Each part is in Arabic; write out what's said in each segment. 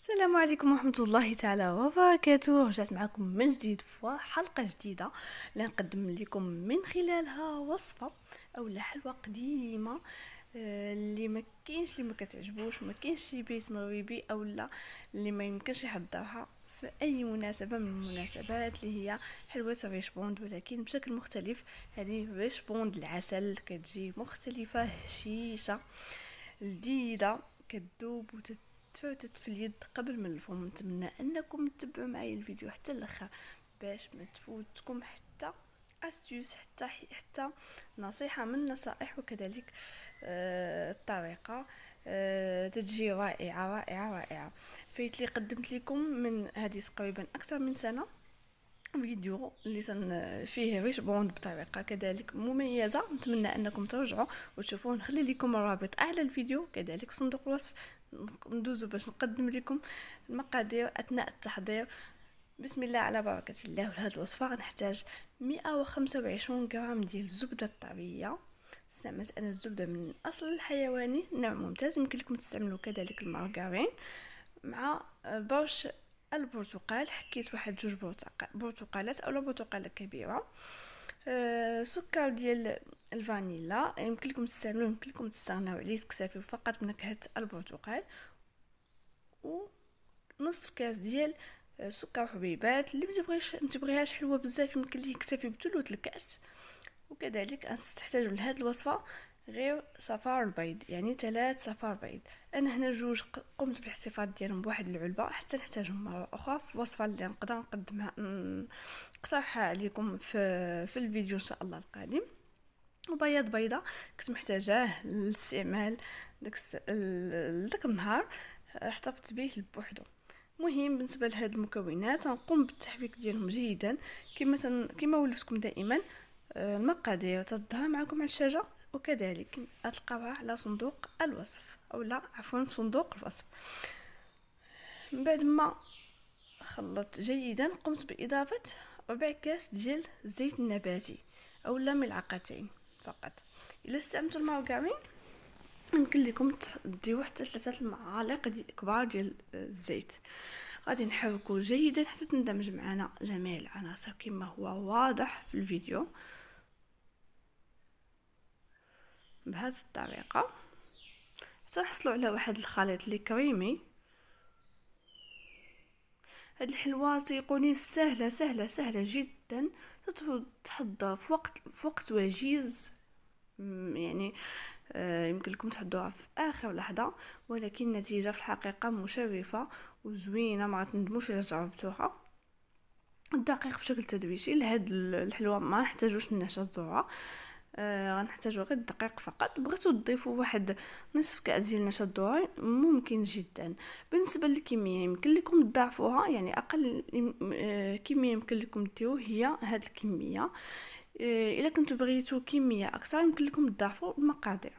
السلام عليكم ورحمة الله تعالى وبركاته رجعت معكم من جديد في حلقة جديدة لنقدم نقدم لكم من خلالها وصفة أو حلوة قديمة آه، اللي ما كاينش اللي ما كتعجبوش ما كاينش شي بيت مغربي او لا اللي ما يمكنش يحضرها في اي مناسبه من المناسبات اللي هي حلوه ريش بوند ولكن بشكل مختلف هذه ريش بوند العسل كتجي مختلفه هشيشه لذيذه كتذوب وتت تفوتت في اليد قبل من الفم نتمنى انكم تتبعوا معايا الفيديو حتى الاخر باش ما تفوتكم حتى استيوس حتى حتى نصيحه من النصائح وكذلك آه الطريقه آه تجي رائعه رائعه رائعه فايت لي قدمت لكم من هذه تقريبا اكثر من سنه فيديو اللي فيه ريش بوند بطريقة كذلك مميزة نتمنى أنكم ترجعوا وتشوفوه نخلي لكم الرابط أعلى الفيديو كذلك في صندوق الوصف ندوزو باش نقدم لكم المقادير اثناء التحضير بسم الله على بركة الله لهذه الوصفة غنحتاج مئة غرام ديال الزبدة الطبيعية استعملت انا الزبدة من الاصل الحيواني نوع ممتاز يمكن لكم تستعملوا كذلك المارغرين مع برش البرتقال حكيت واحد جوج برتقالات اولا برتقاله كبيره أه سكر ديال الفانيلا يمكن لكم تستعملوه يمكن لكم تستغناو عليه تكتفيو فقط بنكهه البرتقال ونصف كاس ديال سكر وحبيبات اللي متبغيش متبغيهاش حلوه بزاف يمكن ليه يكتفي بثلث الكاس وكذلك تحتاجوا لهاد الوصفه غير صفار البيض يعني ثلاث صفار بيض انا هنا جوج قمت بالاحتفاظ ديالهم بواحد العلبه حتى نحتاجهم مره اخرى في وصفه اللي نقدر نقدمها نقترحها عليكم في في الفيديو ان شاء الله القادم وبياض بيضه كنت محتاجاه للاستعمال داك داك النهار آه، احتفظت به بوحدو مهم بالنسبه لهاد المكونات غنقوم بالتحريك ديالهم جيدا كما كما ولفتكم دائما آه، المقادير قادر معكم على الشاشه وكذلك غتلقاوها على صندوق الوصف او لا عفوا في صندوق الوصف من بعد ما خلطت جيدا قمت باضافه ربع كاس ديال الزيت النباتي او لا ملعقتين فقط الا استعملتو الماء يمكن لكم ديروا حتى ثلاثه المعالق كبار ديال الزيت غادي نحركو جيدا حتى تندمج معنا جميع العناصر كما هو واضح في الفيديو بهذه الطريقه حتى نحصلوا على واحد الخليط اللي كريمي هاد الحلوى تيقوني سهله سهله سهله جدا تتحضى في وقت في وقت وجيز يعني آه، يمكن لكم تحضوها في اخر لحظه ولكن النتيجه في الحقيقه مشرفه وزوينه ما تندموش الا جربتوها الدقيق بشكل تدريجي لهاد الحلوى ما نحتاجوش الذره آه، غنحتاجو غير الدقيق فقط بغيتو تضيفوا واحد نصف كاس ديال نشا الدوري ممكن جدا بالنسبه للكميه يمكن لكم تضاعفوها يعني اقل آه، كميه يمكن لكم ديرو هي هاد الكميه آه، الا كنتو بغيتو كميه اكثر يمكن لكم تضاعفوا المقادير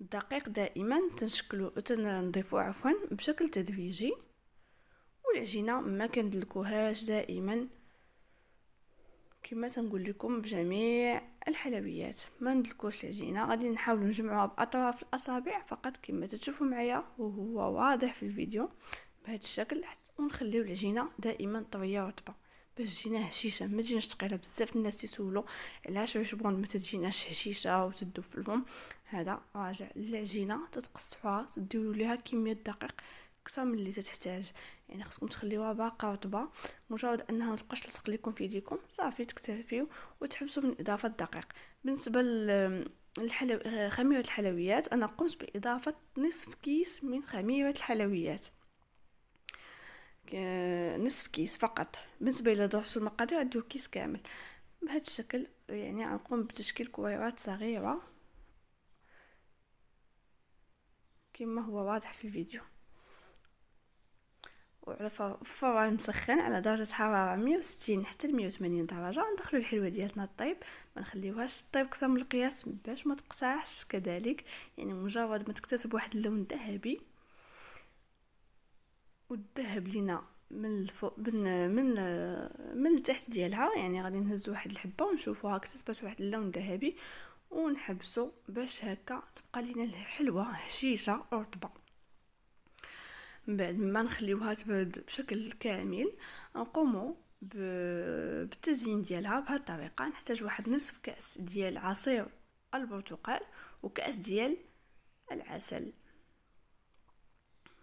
الدقيق دائما تنشكلو تنضيفو عفوا بشكل تدريجي والعجينه ما كندلكوهاش دائما كما تنقول لكم في جميع الحلويات ما ندلكوش العجينه غادي نحاولوا نجمعوها باطراف الاصابع فقط كما تشوفوا معايا وهو واضح في الفيديو بهذا الشكل حتى ونخليو العجينه دائما طريه ورطبه باش تجينا هشيشه ما تجيناش ثقيله بزاف الناس تيسولوا علاش العشبون ما تجيناش هشيشه وتدوب في الفم هذا راجع للعجينه تتقصحوها تديروا ليها كميه دقيق اكثر من اللي تتحتاج يعني خصكم تخليوها باقه رطبه مجرد انها ما تبقاش تلصق لكم في يديكم صافي تكتفيو وتحبسوا من اضافه الدقيق بالنسبه للحلو خميره الحلويات انا قمت باضافه نصف كيس من خميره الحلويات نصف كيس فقط بالنسبه الى ضعفتوا المقادير غديروا كيس كامل بهذا الشكل يعني غنقوم بتشكيل كويرات صغيره كما هو واضح في الفيديو فوران مسخن على درجة حرارة مية وستين حتى 180 وثمانين درجة ندخلو الحلوة ديالنا الطيب ما نخليوهاش طيب كثر من القياس باش ما تقصعش كذلك يعني مجرد ما تكتسب واحد اللون ذهبي والذهب لينا من الفوق من من من التحت ديالها يعني غادي نهز واحد الحبه ونشوفوها اكتسبت واحد اللون ذهبي ونحبسو باش هكا تبقى لينا الحلوه هشيشه رطبه من بعد ما نخليوها تبرد بشكل كامل نقومو بالتزيين ديالها بهذه الطريقه نحتاج واحد نصف كاس ديال عصير البرتقال وكاس ديال العسل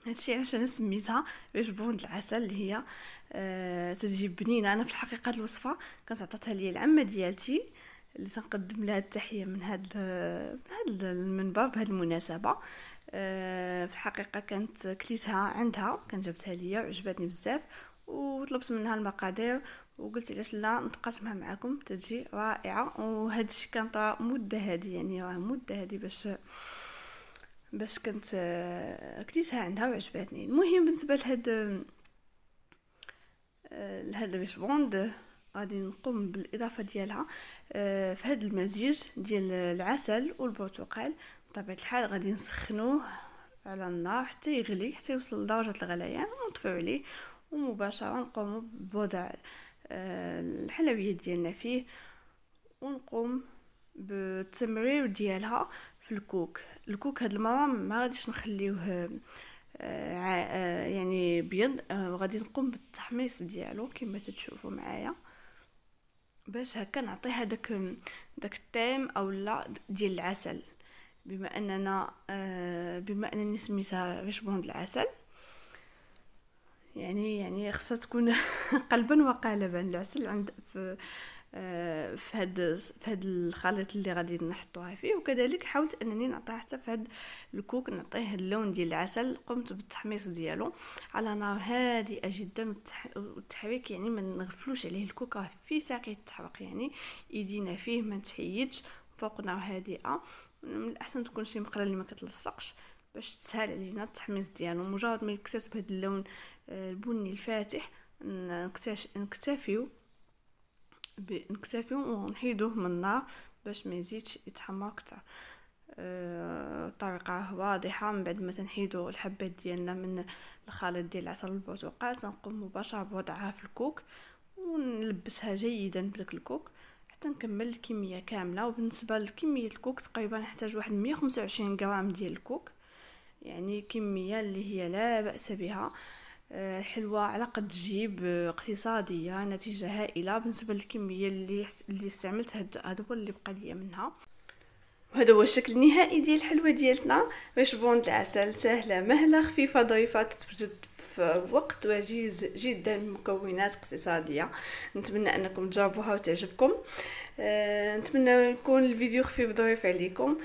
هادشي علاش انا سميتها بوند العسل اللي هي أه تجي بنينه انا في الحقيقه الوصفه كانت عطاتها لي العمه ديالتي اللي تنقدم لها التحيه من هذا من هذا المنبر بهذه المناسبه آه، في الحقيقه كانت كليتها عندها كان جابتها ليا وعجبتني بزاف وطلبت منها المقادير وقلت علاش لا نتقاسمها معكم تجي رائعه وهذا الشيء كان طرا مده هذه يعني راه مده هذه باش باش كنت آه، كليتها عندها وعجبتني المهم بالنسبه لهاد آه، لهاد ريش بوند غادي نقوم بالاضافه ديالها آه، في هذا المزيج ديال العسل والبرتقال بطبيعه الحال غادي نسخنوه على النار حتى يغلي حتى يوصل لدرجه الغليان ونطفيو عليه ومباشره نقوم بوضع آه، الحلويات ديالنا فيه ونقوم بالتمرير ديالها في الكوك الكوك هاد المره ما غاديش نخليوه آه، يعني بيض غادي نقوم بالتحميص ديالو كما تتشوفوا معايا باش هكا نعطيها داك داك التيم او لا ديال العسل بما اننا آه بما انني سميتها بوند العسل يعني يعني خصها تكون قلبا وقالبا العسل عند في آه، في هاد في هاد الخليط اللي غادي نحطوها فيه وكذلك حاولت انني نعطيها حتى في هاد الكوك نعطيه هاد اللون ديال العسل قمت بالتحميص ديالو على نار هادئه جدا والتحريك يعني ما نغفلوش عليه الكوك راه في ساقي التحريق يعني يدينا فيه ما تحيدش فوق نار هادئه من الاحسن تكون شي مقله اللي ما كتلصقش باش تسهل علينا التحميص ديالو مجرد ما يكتسب هاد اللون آه، البني الفاتح نكتفيو نكتفيو ونحيدوه من النار باش ما يزيدش يتحمر اكثر أه الطريقه واضحه من بعد ما تنحيدو الحبات ديالنا من الخليط ديال العسل البرتقال تنقوم مباشره بوضعها في الكوك ونلبسها جيدا بداك الكوك حتى نكمل الكميه كامله وبالنسبه لكميه الكوك تقريبا نحتاج واحد 125 غرام ديال الكوك يعني كميه اللي هي لا باس بها الحلوى آه، علاقة تجيب آه، اقتصادية نتيجة هائلة بالنسبة للكمية اللي اللي استعملت هذا هو اللي بقى ليا منها وهذا هو الشكل النهائي ديال الحلوة ديالتنا باش بوند العسل سهله مهله خفيفه ظريفه تتوجد في وقت وجيز جدا مكونات اقتصاديه نتمنى انكم تجربوها وتعجبكم أه نتمنى يكون الفيديو خفيف ظريف عليكم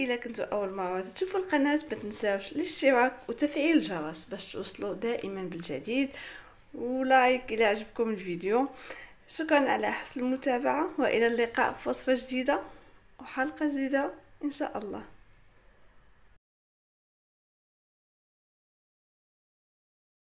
الا كنتو اول مره تشوفوا القناه ما تنساوش الاشتراك وتفعيل الجرس باش توصلوا دائما بالجديد ولايك الى عجبكم الفيديو شكرا على حسن المتابعه والى اللقاء في وصفه جديده وحلقه جديده ان شاء الله